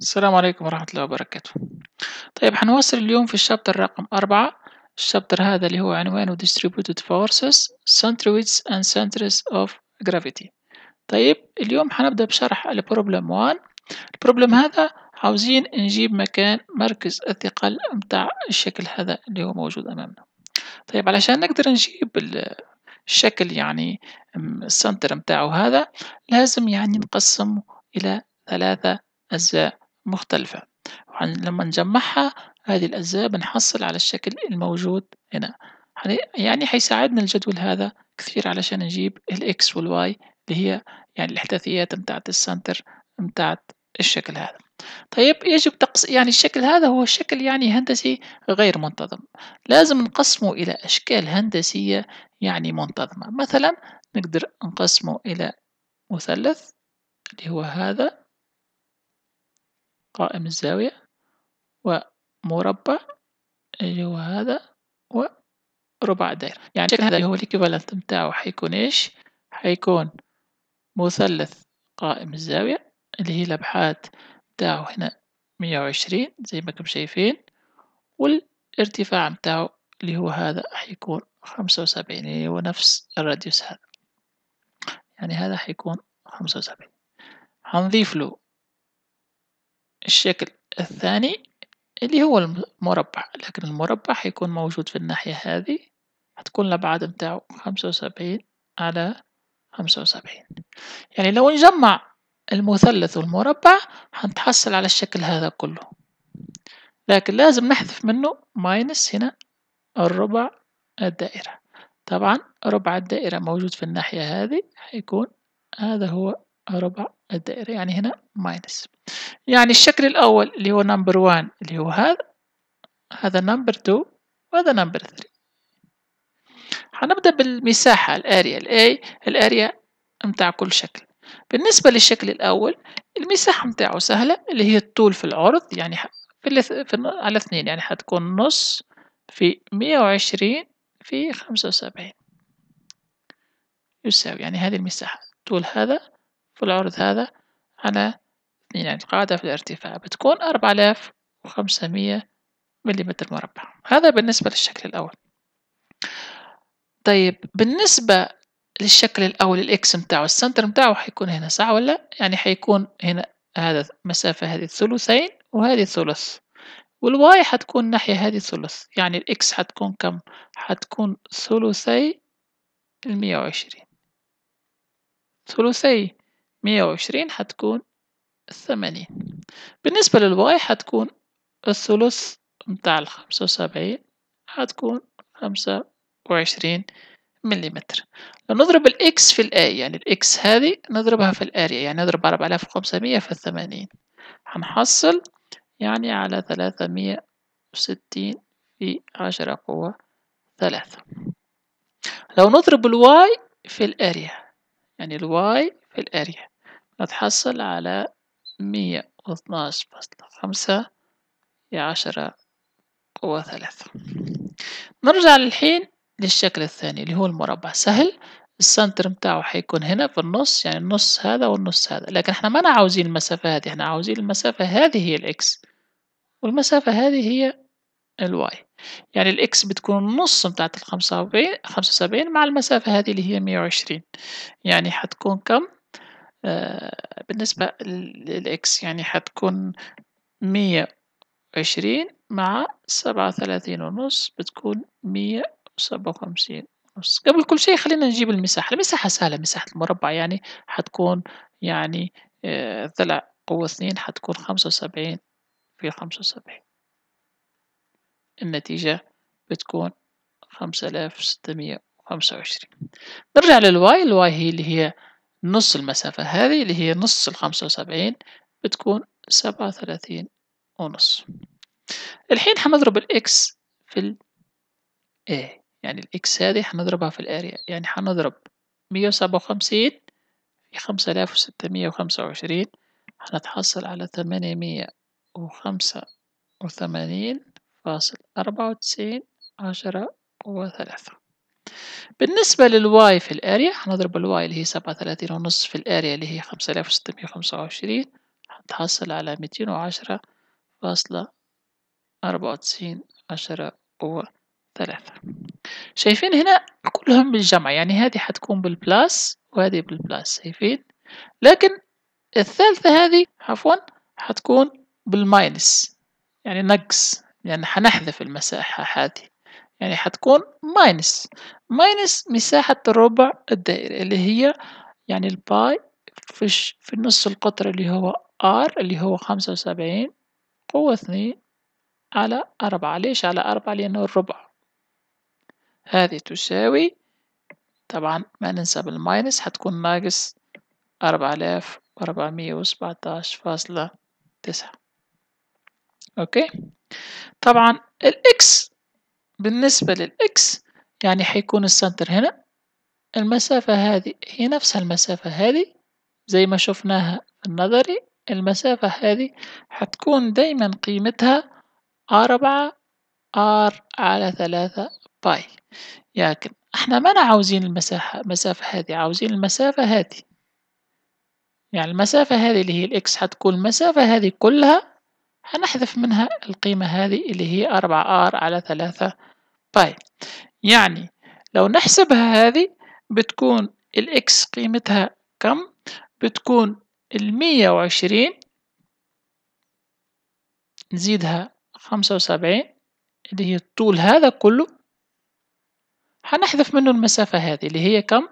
السلام عليكم ورحمة الله وبركاته طيب حنواصل اليوم في الشابتر رقم أربعة الشابتر هذا اللي هو عنوانه Distributed Forces Centroids and Centres of Gravity طيب اليوم حنبدأ بشرح البروبلم 1 البروبلم هذا عاوزين نجيب مكان مركز الثقل متاع الشكل هذا اللي هو موجود أمامنا طيب علشان نقدر نجيب الشكل يعني السنتر متاعه هذا لازم يعني نقسمه إلى ثلاثة أجزاء مختلفة لما نجمعها هذه الأجزاء بنحصل على الشكل الموجود هنا يعني, يعني حيساعدنا الجدول هذا كثير علشان نجيب الإكس والواي اللي هي يعني الإحداثيات متاعت السنتر متاعت الشكل هذا طيب يجب تقص يعني الشكل هذا هو شكل يعني هندسي غير منتظم لازم نقسمه إلى أشكال هندسية يعني منتظمة مثلا نقدر نقسمه إلى مثلث اللي هو هذا قائم الزاوية ومربع اللي هو هذا وربع دايرة يعني الشكل هذا اللي هو الإكيفالنت متاعه حيكون إيش حيكون مثلث قائم الزاوية اللي هي الأبحاث متاعه هنا مية وعشرين زي ما كم شايفين والارتفاع متاعه اللي هو هذا حيكون خمسة وسبعين اللي هو نفس الراديوس هذا يعني هذا حيكون خمسة وسبعين هنضيف له الشكل الثاني اللي هو المربع لكن المربع حيكون موجود في الناحية هذه حتكون الأبعاد متاعو خمسة وسبعين على خمسة وسبعين يعني لو نجمع المثلث والمربع حنتحصل على الشكل هذا كله لكن لازم نحذف منه ماينس هنا الربع الدائرة طبعا ربع الدائرة موجود في الناحية هذه حيكون هذا هو ربع الدائرة يعني هنا ماينس يعني الشكل الأول اللي هو نمبر وان اللي هو هذا هذا نمبر تو وهذا نمبر ثري هنبدأ بالمساحة الاريا الاي الاريا متاع كل شكل بالنسبة للشكل الأول المساحة متاعه سهلة اللي هي الطول في العرض يعني في, في على اثنين يعني حتكون نص في مية وعشرين في خمسة وسبعين يساوي يعني هذه المساحة طول هذا والعرض هذا على اثنين يعني القاعدة في الارتفاع بتكون أربعة آلاف وخمسمية مليمتر مربع هذا بالنسبة للشكل الأول طيب بالنسبة للشكل الأول الإكس متاعه السنتر متاعه حيكون هنا صح ولا يعني حيكون هنا هذا مسافة هذه ثلثين وهذه ثلث والواي حتكون ناحية هذه ثلث يعني الإكس حتكون كم حتكون ثلثي المية وعشرين ثلثي مية وعشرين حتكون ثمانين بالنسبة للواي حتكون الثلث متاع الخمسة وسبعين حتكون خمسة وعشرين مليمتر لو نضرب الإكس في الآي يعني الإكس هذه نضربها في الأريا يعني نضرب أربعة آلاف وخمسمية في الثمانين هنحصل يعني على ثلاثمية وستين في عشرة قوة ثلاثة لو نضرب الواي في الأريا يعني الواي في الأريا نتحصل على مية واثناش فاصلة خمسة في عشرة قوة ثلاثة نرجع للحين للشكل الثاني اللي هو المربع سهل السنتر متاعه حيكون هنا في النص يعني النص هذا والنص هذا لكن احنا ما عاوزين المسافة هذه احنا عاوزين المسافة هذه هي الاكس والمسافة هذه هي الواي يعني الاكس بتكون النص متاعت الخمسة وسبعين مع المسافة هذه اللي هي مية وعشرين يعني حتكون كم آه، بالنسبة للإكس يعني حتكون مية وعشرين مع سبعة وثلاثين ونص بتكون مية وسبعة وخمسين ونص قبل كل شيء خلينا نجيب المساحة المساحة سهلة مساحة المربع يعني حتكون يعني آه، ضلع قوة اثنين حتكون خمسة وسبعين في خمسة وسبعين النتيجة بتكون خمسة آلاف ستمية وخمسة وعشرين نرجع للواي الواي هي اللي هي نص المسافة هذه اللي هي نص الخمسة وسبعين بتكون سبعة وثلاثين ونص الحين حنضرب الإكس في ال A يعني الإكس هذه حنضربها في الأريا يعني حنضرب مية وسبعة وخمسين في خمسة آلاف وستمية وخمسة وعشرين حنتحصل على ثمانمية وخمسة وثمانين فاصل أربعة وتسعين عشرة وثلاثة بالنسبة للواي في الاريا هنضرب الواي اللي هي سبعة وثلاثين ونص في الاريا اللي هي خمسة آلاف وستمية وخمسة وعشرين هتحصل على ميتين وعشرة فاصلة أربعة وتسعين عشرة وثلاثة شايفين هنا كلهم بالجمع يعني هذه حتكون بالبلاس وهذه بالبلاس شايفين لكن الثالثة هذه عفوا حتكون بالماينس يعني نقص لأن يعني حنحذف المساحة هذه يعني حتكون ماينس ماينس مساحة الربع الدائري اللي هي يعني الباي فيش في النص القطر اللي هو ار اللي هو خمسة وسبعين قوة اثنين على أربعة ليش على أربعة لأنه الربع هذه تساوي طبعا ما ننسى بالماينس حتكون ناقص أربعة آلاف وأربعمية وسبعتاش فاصلة تسعة أوكي طبعا الإكس بالنسبة للإكس يعني حيكون السنتر هنا المسافة هذه هي نفس المسافة هذه زي ما شفناها في النظري المسافة هذه حتكون دايما قيمتها أربعة ار على ثلاثة باي لكن احنا ما عاوزين المساحة المسافة هذه عاوزين المسافة هذه يعني المسافة هذه اللي هي الاكس حتكون المسافة هذه كلها هنحذف منها القيمة هذه اللي هي 4R على 3 باي يعني لو نحسبها هذه بتكون الإكس قيمتها كم؟ بتكون المية وعشرين نزيدها خمسة وسبعين اللي هي الطول هذا كله هنحذف منه المسافة هذه اللي هي كم؟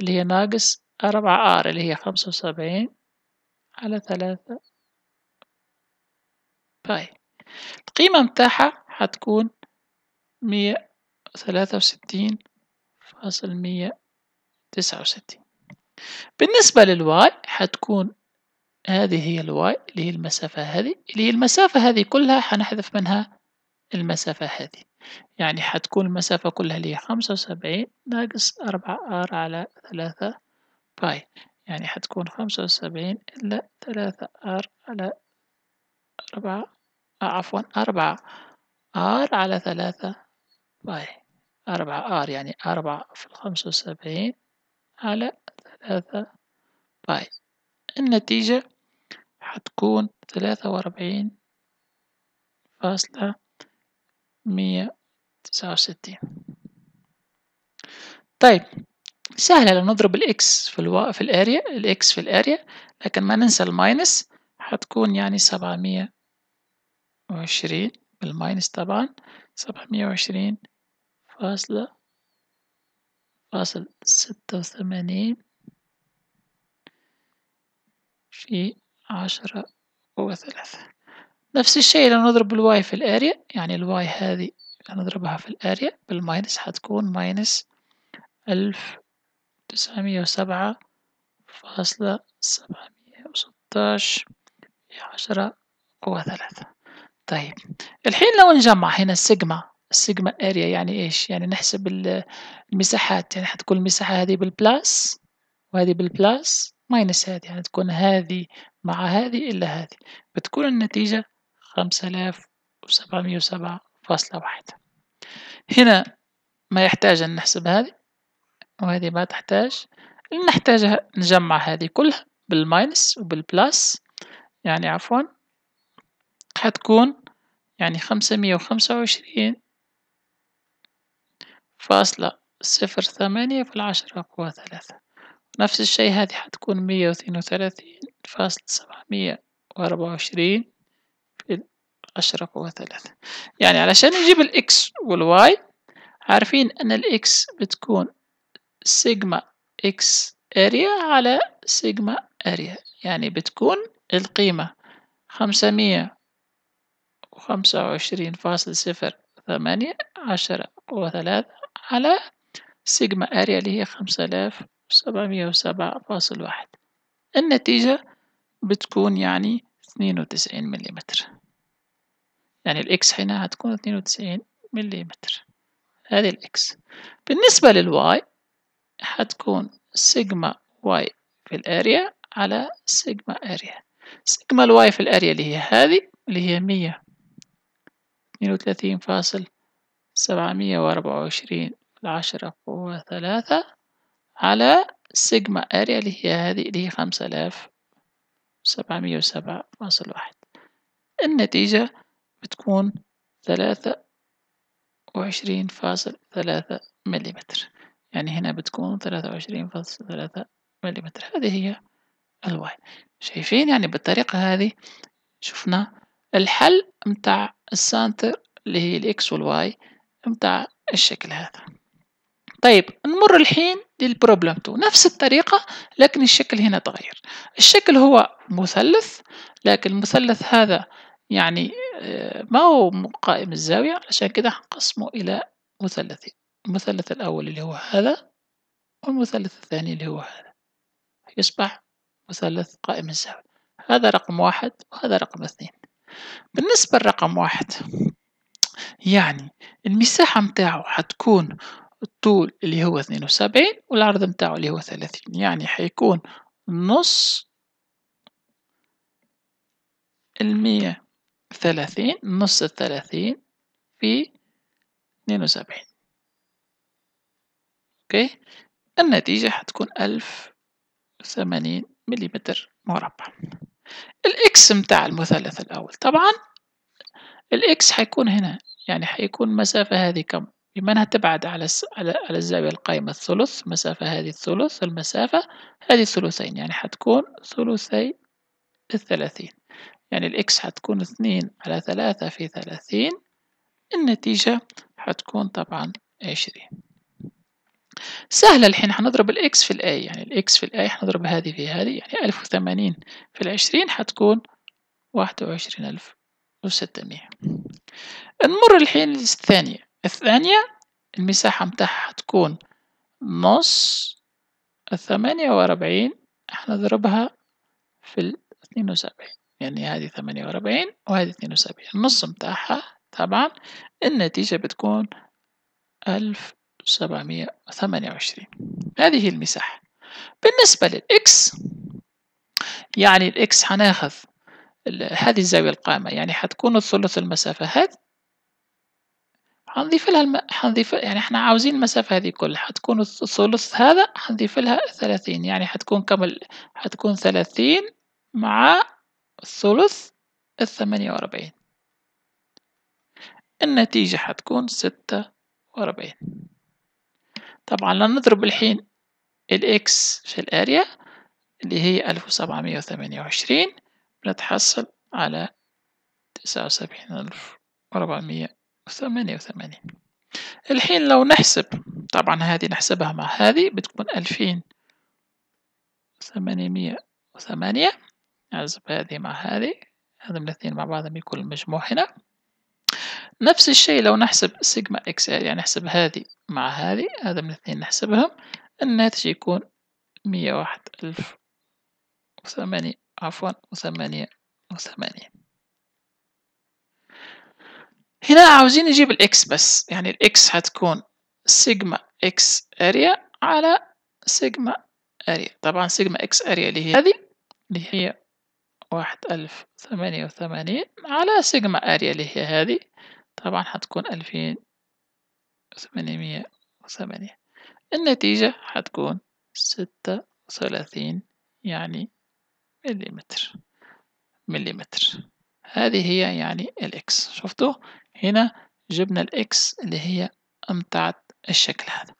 اللي هي ناقص أربعة آر اللي هي خمسة وسبعين على ثلاثة باي طيب، القيمة متاعها حتكون مية ثلاثة وستين فاصل مية تسعة وستين بالنسبة للواي حتكون هذه هي الواي اللي هي المسافة هذه اللي هي المسافة هذه كلها حنحذف منها المسافة هذه يعني حتكون المسافة كلها اللي هي خمسة وسبعين ناقص أربعة آر على ثلاثة باي يعني حتكون خمسة وسبعين إلا ثلاثة آر على أربعة آه، عفوا أربعة آر على ثلاثة باي طيب، أربعة آر يعني أربعة في الخمسة وسبعين على ثلاثة باي طيب، النتيجة حتكون ثلاثة وأربعين فاصلة مية تسعة وستين طيب سهلة لو نضرب الاكس في الوا في الاريا الاكس في الاريا لكن ما ننسى الماينس حتكون يعني سبعمية وعشرين بالماينس طبعا سبعمية وعشرين فاصلة فاصل ستة وثمانين في عشرة وثلاثة نفس الشيء لو نضرب الواي في الاريا يعني الواي هذه نضربها في الاريا بالماينس حتكون ماينس ألف تسعمية وسبعة فاصلة سبعمية وستاش في عشرة قوة ثلاثة طيب الحين لو نجمع هنا السيجما السيجما اريا يعني ايش يعني نحسب المساحات يعني حتكون المساحة هذه بالبلاس وهذه بالبلاس ماينس هذه يعني تكون هذه مع هذه إلا هذه بتكون النتيجة خمسة آلاف وسبعمية وسبعة فاصلة واحد هنا ما يحتاج أن نحسب هذه وهذه ما تحتاج اللي نحتاجها نجمع هذه كلها بالماينس وبالبلاس يعني عفوا حتكون يعني خمسمية وخمسة وعشرين فاصلة صفر ثمانية في العشرة قوة ثلاثة نفس الشيء هذه حتكون مية واثنين وثلاثين فاصلة سبعمية وأربعة وعشرين في العشرة قوة ثلاثة يعني علشان نجيب الإكس والواي عارفين أن الإكس بتكون سيجما إكس أريا على سيجما أريا يعني بتكون القيمة خمسمية وخمسة وعشرين فاصل صفر ثمانية عشرة وثلاثة على سيجما أريا اللي هي خمسة آلاف سبعمية وسبعة فاصل واحد النتيجة بتكون يعني اثنين وتسعين مليمتر يعني الإكس حينها هتكون اثنين وتسعين مليمتر هذه الإكس بالنسبة للواي هتكون سيجما واي في الأريا على سيجما أريا سيجما الواي في الأريا اللي هي هذه اللي هي مية اثنين وثلاثين فاصل سبعمية وأربعة وعشرين العشرة قوة ثلاثة على سيجما أريا اللي هي هذه اللي هي خمسة آلاف سبعمية وسبعة فاصل واحد النتيجة بتكون ثلاثة وعشرين فاصل ثلاثة مليمتر يعني هنا بتكون ثلاثة وعشرين فاصل ثلاثة مليمتر هذه هي الواي شايفين يعني بالطريقة هذه شفنا الحل متاع السانتر اللي هي الاكس والواي متاع الشكل هذا طيب نمر الحين للبروبلم 2 نفس الطريقة لكن الشكل هنا تغير الشكل هو مثلث لكن المثلث هذا يعني آه، ما هو قائم الزاوية عشان كده هنقسمه إلى مثلثين المثلث الأول اللي هو هذا والمثلث الثاني اللي هو هذا يصبح مثلث قائم الزاوية هذا رقم واحد وهذا رقم اثنين بالنسبة لرقم واحد يعني المساحة متاعو حتكون الطول اللي هو اثنين وسبعين والعرض متاعو اللي هو ثلاثين يعني حيكون نص المية ثلاثين نص الثلاثين في اثنين وسبعين اوكي النتيجة حتكون ألف وثمانين مليمتر مربع الإكس متاع المثلث الأول طبعا الإكس حيكون هنا يعني حيكون المسافة هذه كم بما أنها تبعد على على الزاوية القائمة الثلث المسافة هذه الثلث المسافة هذه ثلثين يعني حتكون ثلثي الثلاثين يعني الإكس حتكون اثنين على ثلاثة في ثلاثين النتيجة حتكون طبعا عشرين سهلة الحين حنضرب الإكس في الآي يعني الإكس في الآي حنضرب هذه في هذه يعني ألف وثمانين في العشرين حتكون واحد وعشرين ألف وستمية نمر الحين للثانية الثانية المساحة متاعها حتكون نص الثمانية وأربعين حنضربها في الاثنين وسبعين يعني هذه ثمانية وأربعين وهذه اثنين وسبعين النص متاعها طبعا النتيجة بتكون ألف 728 هذه المساحة بالنسبة للإكس يعني الإكس حناخذ هذه الزاوية القائمة يعني حتكون الثلث المسافة هذه حنضيف لها الم... حنضيف يعني احنا عاوزين المسافة هذه كلها حتكون الثلث هذا حنضيف لها ثلاثين يعني حتكون كم ال... حتكون ثلاثين مع الثلث الثمانية وأربعين النتيجة حتكون ستة وأربعين طبعا لنضرب الحين الإكس في الأريا اللي هي ألف وسبعمية وثمانية وعشرين بنتحصل على تسعة وسبعين ألف وأربعمية وثمانية وثمانين الحين لو نحسب طبعا هذه نحسبها مع هذه بتكون ألفين نحسب وثمانية هذه مع هذه هذا الاثنين مع بعض بيكون المجموع هنا نفس الشيء لو نحسب سيجما اكس ال يعني نحسب هذه مع هذه هذا من الاثنين نحسبهم الناتج يكون مية واحد ألف وثمانية عفوا وثمانية وثمانين هنا عاوزين نجيب الاكس بس يعني الاكس هتكون سيجما اكس اريا على سيجما اريا طبعا سيجما اكس اريا اللي هي هذه اللي هي واحد ألف ثمانية وثمانين على سيجما اريا اللي هي هذه طبعا حتكون ألفين وثمانمية وثمانية النتيجة حتكون ستة وثلاثين يعني مليمتر مليمتر هذه هي يعني الإكس شفتوا هنا جبنا الإكس اللي هي أمتعت الشكل هذا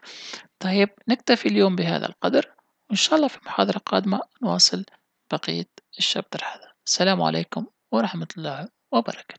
طيب نكتفي اليوم بهذا القدر وإن شاء الله في محاضرة قادمة نواصل بقية الشابتر هذا السلام عليكم ورحمة الله وبركاته